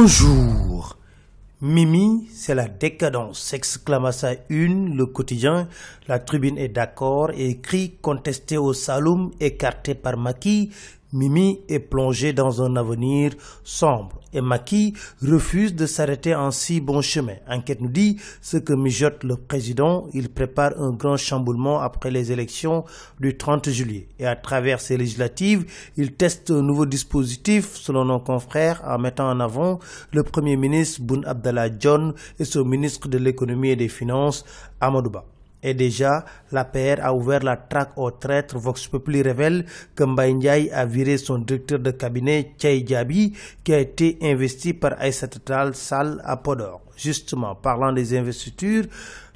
Bonjour. Mimi, c'est la décadence, s'exclama sa une, le quotidien. La tribune est d'accord écrit contesté au Saloum, écarté par Maki, Mimi est plongée dans un avenir sombre et Maki refuse de s'arrêter en si bon chemin. Enquête nous dit ce que mijote le président. Il prépare un grand chamboulement après les élections du 30 juillet. Et à travers ces législatives, il teste un nouveau dispositif, selon nos confrères, en mettant en avant le premier ministre Boun Abdallah John et son ministre de l'économie et des finances, Amadouba. Et déjà, la l'APR a ouvert la traque aux traîtres. Vox Populi révèle que Mbaye a viré son directeur de cabinet, Tchai Diaby, qui a été investi par Isatral Sal à Justement, parlant des investitures,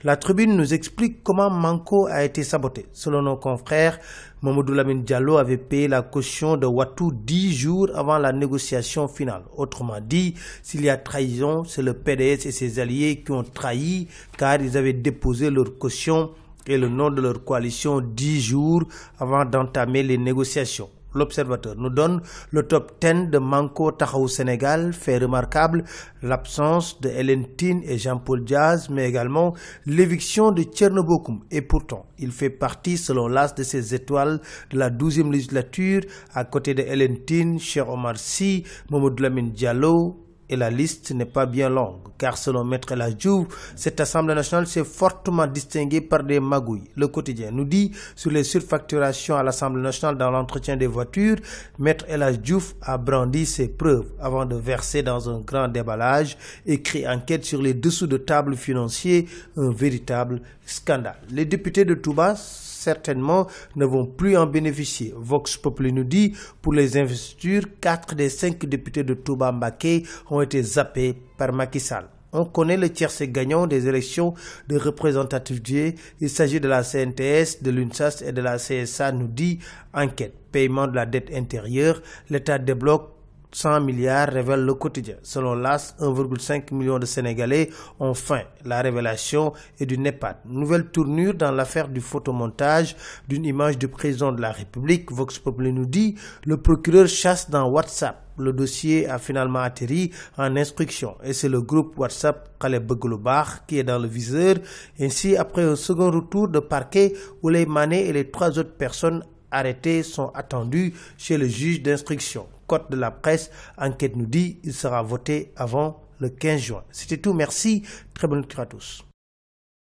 la tribune nous explique comment Manco a été saboté. Selon nos confrères, Mamadou Lamine Diallo avait payé la caution de Watou dix jours avant la négociation finale. Autrement dit, s'il y a trahison, c'est le PDS et ses alliés qui ont trahi car ils avaient déposé leur caution et le nom de leur coalition dix jours avant d'entamer les négociations. L'observateur nous donne le top 10 de Manco Tahaou Sénégal, fait remarquable l'absence de Hélène et Jean-Paul Diaz, mais également l'éviction de Tchernobokoum. Et pourtant, il fait partie, selon l'as de ces étoiles, de la 12e législature, à côté de Hélène Tine, Cher Omar Sy, Mamoud Lamine Diallo, et la liste n'est pas bien longue, car selon Maître Eladjouf, cette Assemblée nationale s'est fortement distinguée par des magouilles. Le quotidien nous dit, sur les surfacturations à l'Assemblée nationale dans l'entretien des voitures, Maître Eladjouf a brandi ses preuves avant de verser dans un grand déballage et créer enquête sur les dessous de table financiers, un véritable scandale. Les députés de Touba certainement ne vont plus en bénéficier. Vox Populi nous dit, pour les investitures, 4 des 5 députés de Touba Mbaké ont ont été zappés par Macky Sall. On connaît le tiercé gagnant des élections de représentativité. Il s'agit de la CNTS, de l'UNSAS et de la CSA, nous dit enquête. Paiement de la dette intérieure, l'État débloque 100 milliards révèle le quotidien. Selon l'AS, 1,5 million de Sénégalais ont faim. La révélation est du NEPAD. Nouvelle tournure dans l'affaire du photomontage d'une image du président de la République. Vox Populi nous dit, le procureur chasse dans WhatsApp le dossier a finalement atterri en instruction et c'est le groupe WhatsApp Khaled qui est dans le viseur. Ainsi, après un second retour de parquet où les Mané et les trois autres personnes arrêtées sont attendues chez le juge d'instruction. Côte de la presse, enquête nous dit, il sera voté avant le 15 juin. C'était tout, merci, très bonne nuit à tous.